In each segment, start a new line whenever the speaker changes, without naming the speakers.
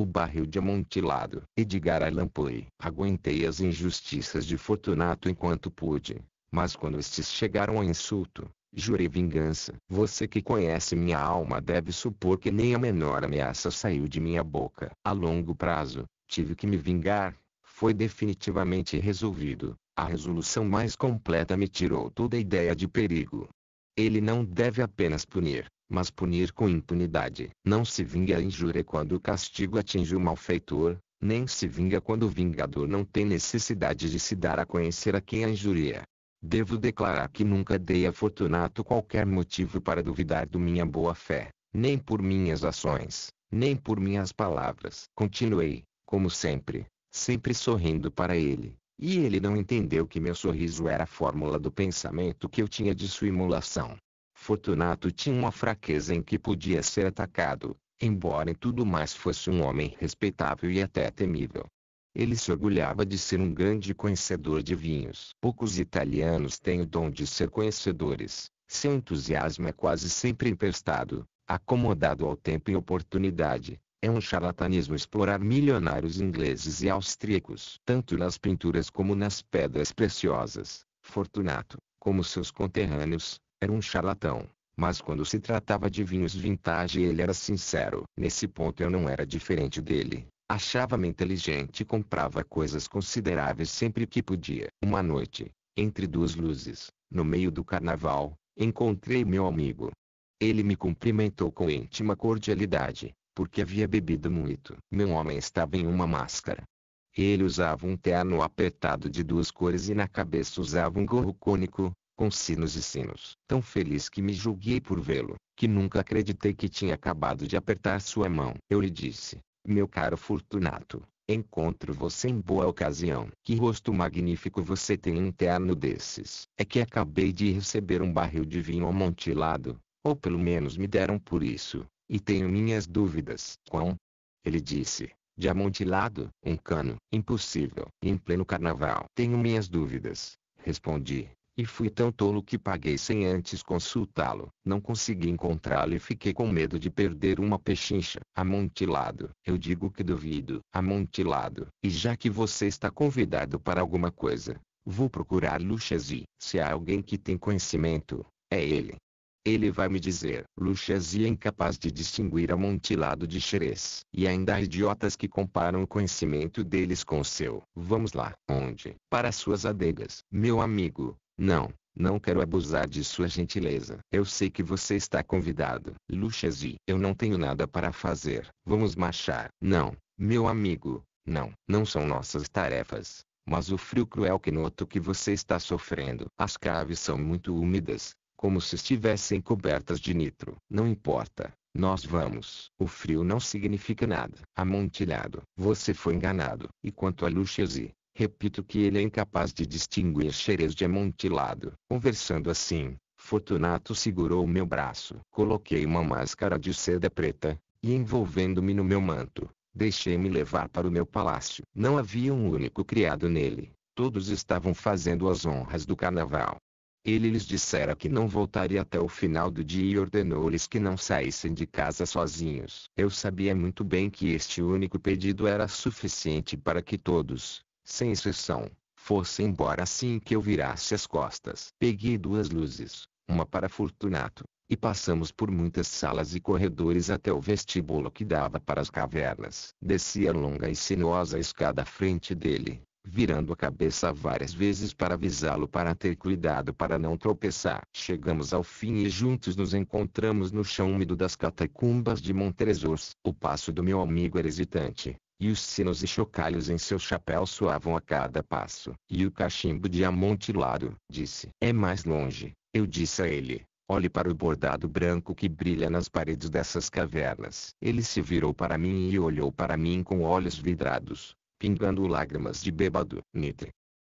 o barril de amontilado. Edgar Allan Poe. Aguentei as injustiças de Fortunato enquanto pude, mas quando estes chegaram ao insulto, jurei vingança. Você que conhece minha alma deve supor que nem a menor ameaça saiu de minha boca. A longo prazo, tive que me vingar. Foi definitivamente resolvido. A resolução mais completa me tirou toda a ideia de perigo. Ele não deve apenas punir, mas punir com impunidade. Não se vinga a injúria quando o castigo atinge o malfeitor, nem se vinga quando o vingador não tem necessidade de se dar a conhecer a quem a injuria. Devo declarar que nunca dei a Fortunato qualquer motivo para duvidar do minha boa-fé, nem por minhas ações, nem por minhas palavras. Continuei, como sempre, sempre sorrindo para ele. E ele não entendeu que meu sorriso era a fórmula do pensamento que eu tinha de sua imolação. Fortunato tinha uma fraqueza em que podia ser atacado, embora em tudo mais fosse um homem respeitável e até temível. Ele se orgulhava de ser um grande conhecedor de vinhos. Poucos italianos têm o dom de ser conhecedores. Seu entusiasmo é quase sempre emprestado, acomodado ao tempo e oportunidade. É um charlatanismo explorar milionários ingleses e austríacos, tanto nas pinturas como nas pedras preciosas. Fortunato, como seus conterrâneos, era um charlatão. Mas quando se tratava de vinhos vintage ele era sincero. Nesse ponto eu não era diferente dele. Achava-me inteligente e comprava coisas consideráveis sempre que podia. Uma noite, entre duas luzes, no meio do carnaval, encontrei meu amigo. Ele me cumprimentou com íntima cordialidade, porque havia bebido muito. Meu homem estava em uma máscara. Ele usava um terno apertado de duas cores e na cabeça usava um gorro cônico, com sinos e sinos, tão feliz que me julguei por vê-lo, que nunca acreditei que tinha acabado de apertar sua mão. Eu lhe disse, meu caro Fortunato, encontro você em boa ocasião. Que rosto magnífico você tem um terno desses. É que acabei de receber um barril de vinho amontilado, ou pelo menos me deram por isso, e tenho minhas dúvidas. Quão? Ele disse. De amontilado, um cano, impossível, em pleno carnaval. Tenho minhas dúvidas, respondi. E fui tão tolo que paguei sem antes consultá-lo. Não consegui encontrá-lo e fiquei com medo de perder uma pechincha. Amontilado. Eu digo que duvido. Amontilado. E já que você está convidado para alguma coisa, vou procurar Luchesi. Se há alguém que tem conhecimento, é ele. Ele vai me dizer. Luchesi é incapaz de distinguir amontilado de xerez. E ainda há idiotas que comparam o conhecimento deles com o seu. Vamos lá. Onde? Para suas adegas. Meu amigo, não, não quero abusar de sua gentileza. Eu sei que você está convidado. Luchesi, eu não tenho nada para fazer. Vamos marchar. Não, meu amigo, não, não são nossas tarefas. Mas o frio cruel que noto que você está sofrendo. As caves são muito úmidas, como se estivessem cobertas de nitro. Não importa, nós vamos. O frio não significa nada. Amontilhado. Você foi enganado. E quanto a Luchesi, Repito que ele é incapaz de distinguir xerez de amontilado. Conversando assim, Fortunato segurou meu braço. Coloquei uma máscara de seda preta, e envolvendo-me no meu manto, deixei-me levar para o meu palácio. Não havia um único criado nele. Todos estavam fazendo as honras do carnaval. Ele lhes dissera que não voltaria até o final do dia e ordenou-lhes que não saíssem de casa sozinhos. Eu sabia muito bem que este único pedido era suficiente para que todos, sem exceção, fosse embora assim que eu virasse as costas. Peguei duas luzes, uma para Fortunato, e passamos por muitas salas e corredores até o vestíbulo que dava para as cavernas. Descia a longa e sinuosa escada à frente dele, virando a cabeça várias vezes para avisá-lo para ter cuidado para não tropeçar. Chegamos ao fim e juntos nos encontramos no chão úmido das catacumbas de Montresors. O passo do meu amigo era hesitante, e os sinos e chocalhos em seu chapéu soavam a cada passo. E o cachimbo de amontilado, disse. É mais longe, eu disse a ele. Olhe para o bordado branco que brilha nas paredes dessas cavernas. Ele se virou para mim e olhou para mim com olhos vidrados, pingando lágrimas de bêbado. Nitro.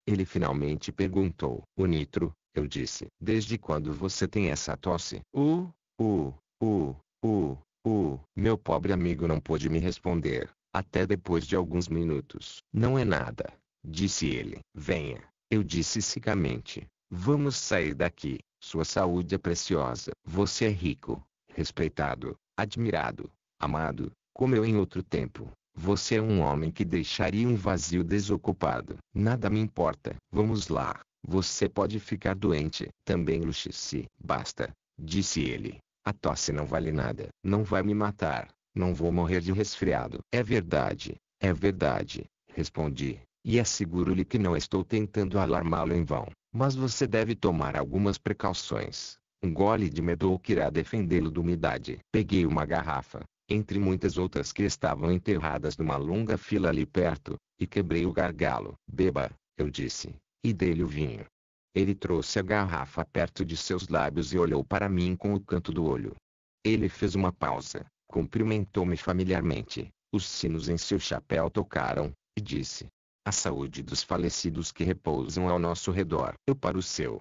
Ele finalmente perguntou. O Nitro, eu disse. Desde quando você tem essa tosse? O, o, o, o, o. Meu pobre amigo não pôde me responder até depois de alguns minutos. Não é nada, disse ele. Venha, eu disse secamente. Vamos sair daqui. Sua saúde é preciosa. Você é rico, respeitado, admirado, amado, como eu em outro tempo. Você é um homem que deixaria um vazio desocupado. Nada me importa. Vamos lá. Você pode ficar doente. Também luxe-se. Basta, disse ele. A tosse não vale nada. Não vai me matar. Não vou morrer de resfriado. É verdade, é verdade, respondi, e asseguro-lhe que não estou tentando alarmá-lo em vão, mas você deve tomar algumas precauções. Um gole de medouk irá defendê-lo da umidade. Peguei uma garrafa, entre muitas outras que estavam enterradas numa longa fila ali perto, e quebrei o gargalo. Beba, eu disse, e dei-lhe o vinho. Ele trouxe a garrafa perto de seus lábios e olhou para mim com o canto do olho. Ele fez uma pausa, Cumprimentou-me familiarmente, os sinos em seu chapéu tocaram, e disse: A saúde dos falecidos que repousam ao nosso redor, eu para o seu.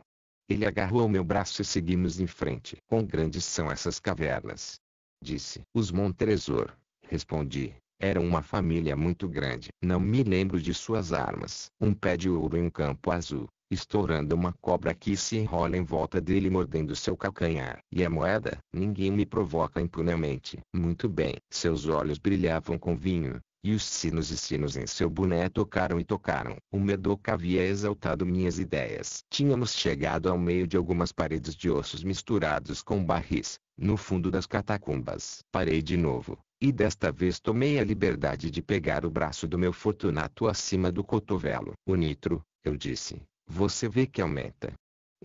Ele agarrou meu braço e seguimos em frente. Quão grandes são essas cavernas? Disse. Os Montresor. Respondi. Era uma família muito grande. Não me lembro de suas armas. Um pé de ouro em um campo azul estourando uma cobra que se enrola em volta dele mordendo seu calcanhar. E a moeda? Ninguém me provoca impunemente. Muito bem. Seus olhos brilhavam com vinho, e os sinos e sinos em seu boné tocaram e tocaram. O medoca havia exaltado minhas ideias. Tínhamos chegado ao meio de algumas paredes de ossos misturados com barris, no fundo das catacumbas. Parei de novo. E desta vez tomei a liberdade de pegar o braço do meu Fortunato acima do cotovelo. O nitro, eu disse, você vê que aumenta. É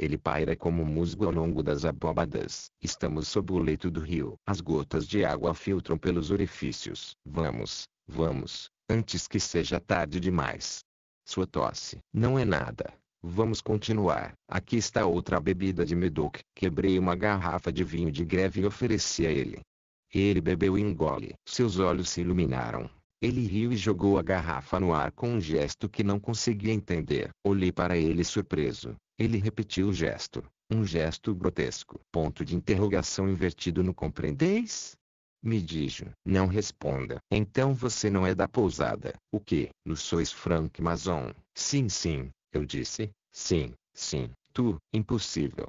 ele paira como musgo ao longo das abóbadas. Estamos sob o leito do rio. As gotas de água filtram pelos orifícios. Vamos, vamos, antes que seja tarde demais. Sua tosse. Não é nada. Vamos continuar. Aqui está outra bebida de Medoc. Quebrei uma garrafa de vinho de greve e ofereci a ele. Ele bebeu e engole. Seus olhos se iluminaram. Ele riu e jogou a garrafa no ar com um gesto que não conseguia entender. Olhei para ele surpreso. Ele repetiu o gesto. Um gesto grotesco. Ponto de interrogação invertido no compreendeis? Me dijo. Não responda. Então você não é da pousada. O que? Não sois Frank Mason. Sim, sim. Eu disse. Sim, sim. Tu, impossível.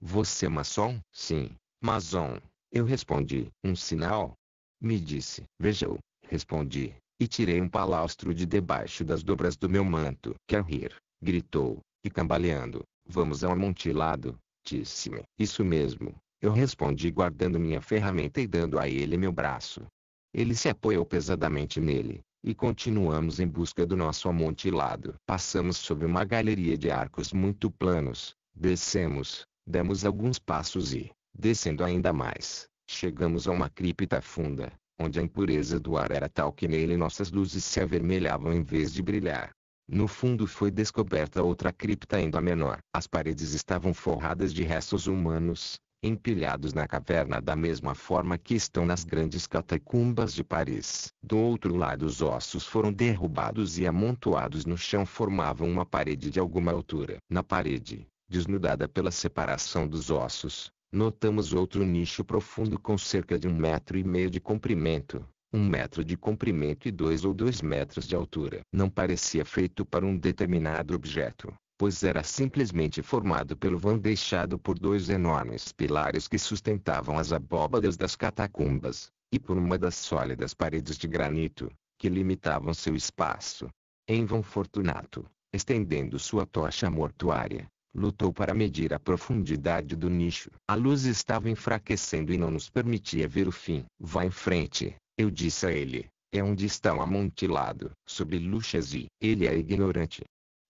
Você é maçom? Sim, maçom. Eu respondi. Um sinal? Me disse. Veja-o respondi, e tirei um palastro de debaixo das dobras do meu manto. Quer rir? gritou, e cambaleando, vamos ao amontilado, disse-me. Isso mesmo, eu respondi guardando minha ferramenta e dando a ele meu braço. Ele se apoiou pesadamente nele, e continuamos em busca do nosso amontilado. Passamos sob uma galeria de arcos muito planos, descemos, demos alguns passos e, descendo ainda mais, chegamos a uma cripta funda, onde a impureza do ar era tal que nele nossas luzes se avermelhavam em vez de brilhar. No fundo foi descoberta outra cripta ainda menor. As paredes estavam forradas de restos humanos, empilhados na caverna da mesma forma que estão nas grandes catacumbas de Paris. Do outro lado, os ossos foram derrubados e amontoados no chão formavam uma parede de alguma altura. Na parede, desnudada pela separação dos ossos, Notamos outro nicho profundo com cerca de um metro e meio de comprimento, um metro de comprimento e dois ou dois metros de altura. Não parecia feito para um determinado objeto, pois era simplesmente formado pelo vão deixado por dois enormes pilares que sustentavam as abóbadas das catacumbas, e por uma das sólidas paredes de granito, que limitavam seu espaço. Em vão Fortunato, estendendo sua tocha mortuária, Lutou para medir a profundidade do nicho. A luz estava enfraquecendo e não nos permitia ver o fim. Vá em frente, eu disse a ele. É onde estão amontilado, sob luxas e ele é ignorante.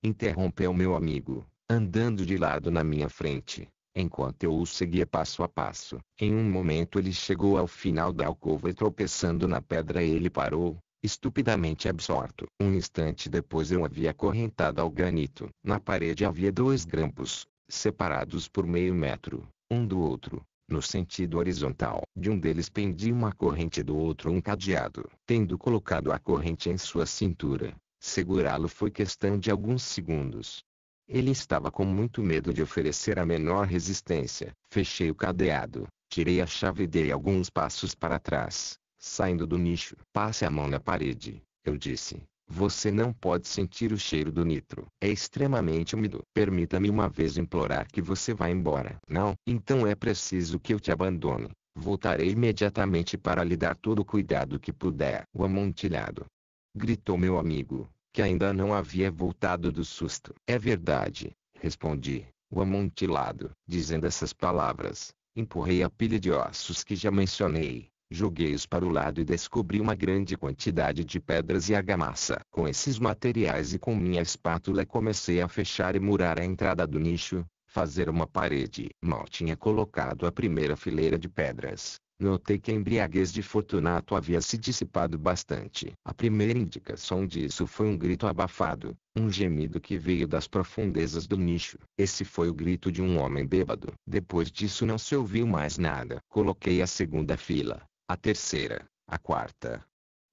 Interrompeu meu amigo, andando de lado na minha frente, enquanto eu o seguia passo a passo. Em um momento ele chegou ao final da alcova e tropeçando na pedra ele parou, estupidamente absorto. Um instante depois eu havia acorrentado ao granito. Na parede havia dois grampos, separados por meio metro, um do outro, no sentido horizontal. De um deles pendia uma corrente do outro um cadeado. Tendo colocado a corrente em sua cintura, segurá-lo foi questão de alguns segundos. Ele estava com muito medo de oferecer a menor resistência. Fechei o cadeado, tirei a chave e dei alguns passos para trás. Saindo do nicho, passe a mão na parede. Eu disse. Você não pode sentir o cheiro do nitro. É extremamente úmido. Permita-me uma vez implorar que você vá embora. Não, então é preciso que eu te abandone. Voltarei imediatamente para lhe dar todo o cuidado que puder. O amontilhado. Gritou meu amigo, que ainda não havia voltado do susto. É verdade, respondi. O amontilado. Dizendo essas palavras, empurrei a pilha de ossos que já mencionei, Joguei-os para o lado e descobri uma grande quantidade de pedras e argamassa. Com esses materiais e com minha espátula comecei a fechar e murar a entrada do nicho, fazer uma parede. Mal tinha colocado a primeira fileira de pedras, Notei que a embriaguez de Fortunato havia se dissipado bastante. A primeira indicação disso foi um grito abafado, um gemido que veio das profundezas do nicho. Esse foi o grito de um homem bêbado. Depois disso não se ouviu mais nada. Coloquei a segunda fila, a terceira, a quarta.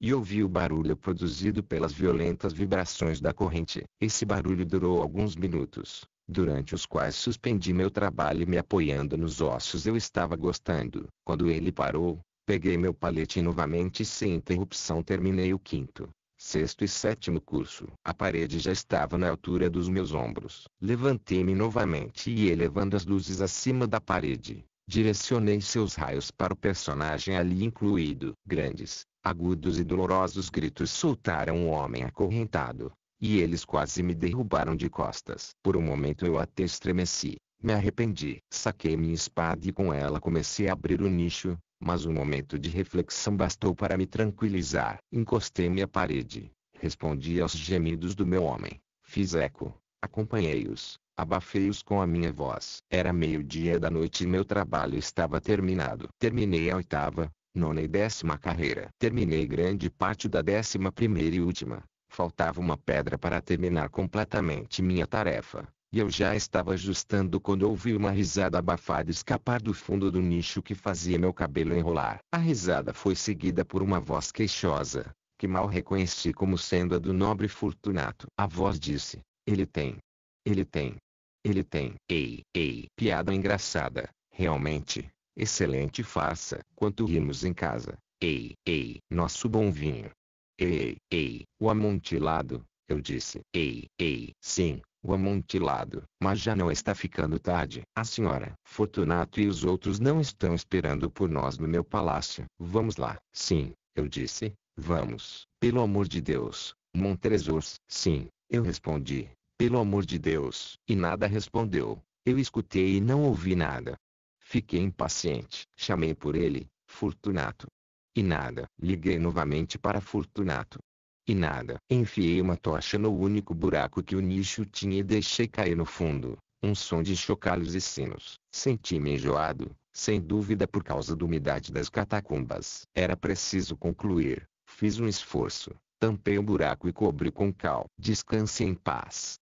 E ouvi o barulho produzido pelas violentas vibrações da corrente. Esse barulho durou alguns minutos, durante os quais suspendi meu trabalho e me apoiando nos ossos eu estava gostando. Quando ele parou, peguei meu palete novamente e sem interrupção terminei o quinto, sexto e sétimo curso. A parede já estava na altura dos meus ombros. Levantei-me novamente e elevando as luzes acima da parede, Direcionei seus raios para o personagem ali incluído. Grandes, agudos e dolorosos gritos soltaram o homem acorrentado, e eles quase me derrubaram de costas. Por um momento eu até estremeci, me arrependi. Saquei minha espada e com ela comecei a abrir o nicho, mas um momento de reflexão bastou para me tranquilizar. Encostei-me à parede, respondi aos gemidos do meu homem, fiz eco, acompanhei-os, Abafei-os com a minha voz. Era meio-dia da noite e meu trabalho estava terminado. Terminei a oitava, nona e décima carreira. Terminei grande parte da décima primeira e última. Faltava uma pedra para terminar completamente minha tarefa. E eu já estava ajustando quando ouvi uma risada abafada escapar do fundo do nicho que fazia meu cabelo enrolar. A risada foi seguida por uma voz queixosa, que mal reconheci como sendo a do nobre Fortunato. A voz disse: Ele tem. Ele tem. Ele tem, ei, ei, piada engraçada, realmente, excelente faça, quanto rimos em casa, ei, ei, nosso bom vinho. Ei, ei, ei, o amontilado, eu disse, ei, ei, sim, o amontilado, mas já não está ficando tarde. A senhora, Fortunato e os outros não estão esperando por nós no meu palácio. Vamos lá. Sim, eu disse, vamos, pelo amor de Deus, Montresors. Sim, eu respondi. Pelo amor de Deus! E nada respondeu. Eu escutei e não ouvi nada. Fiquei impaciente. Chamei por ele, Fortunato. E nada. Liguei novamente para Fortunato. E nada. Enfiei uma tocha no único buraco que o nicho tinha e deixei cair no fundo. Um som de chocalhos e sinos. Senti-me enjoado, sem dúvida por causa da umidade das catacumbas. Era preciso concluir. Fiz um esforço. Tampei o buraco e cobri com cal. Descanse em paz.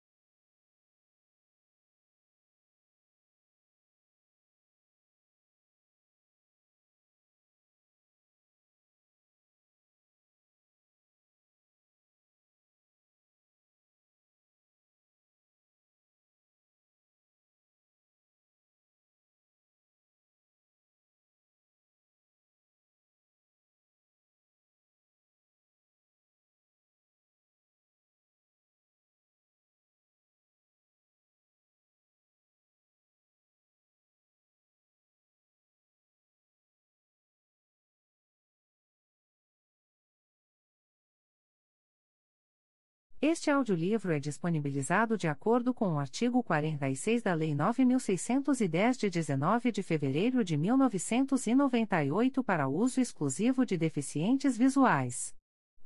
Este audiolivro é disponibilizado de acordo com o artigo 46 da Lei 9610 de 19 de fevereiro de 1998 para uso exclusivo de deficientes visuais.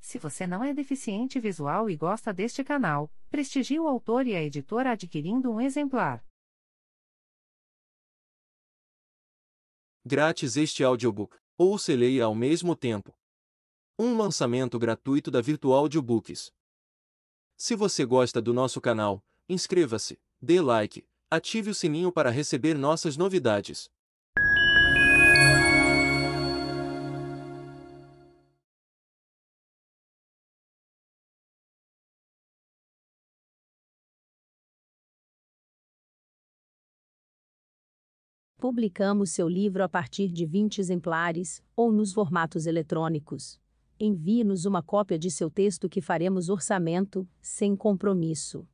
Se você não é deficiente visual e gosta deste canal, prestigie o autor e a editora adquirindo um exemplar. Grátis este audiobook. Ou se leia ao mesmo tempo. Um lançamento gratuito da Virtual Audiobooks se você gosta do nosso canal, inscreva-se, dê like, ative o sininho para receber nossas novidades. Publicamos seu livro a partir de 20 exemplares ou nos formatos eletrônicos. Envie-nos uma cópia de seu texto que faremos orçamento, sem compromisso.